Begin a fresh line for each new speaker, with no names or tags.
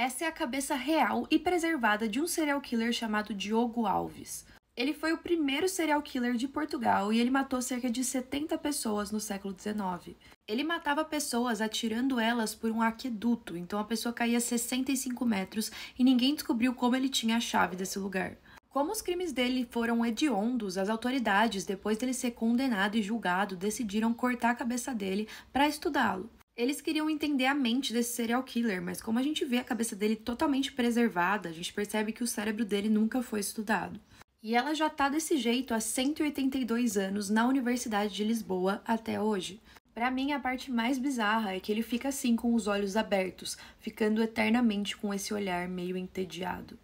Essa é a cabeça real e preservada de um serial killer chamado Diogo Alves. Ele foi o primeiro serial killer de Portugal e ele matou cerca de 70 pessoas no século XIX. Ele matava pessoas atirando elas por um aqueduto, então a pessoa caía 65 metros e ninguém descobriu como ele tinha a chave desse lugar. Como os crimes dele foram hediondos, as autoridades, depois dele ser condenado e julgado, decidiram cortar a cabeça dele para estudá-lo. Eles queriam entender a mente desse serial killer, mas como a gente vê a cabeça dele totalmente preservada, a gente percebe que o cérebro dele nunca foi estudado. E ela já está desse jeito há 182 anos na Universidade de Lisboa até hoje. Para mim, a parte mais bizarra é que ele fica assim com os olhos abertos, ficando eternamente com esse olhar meio entediado.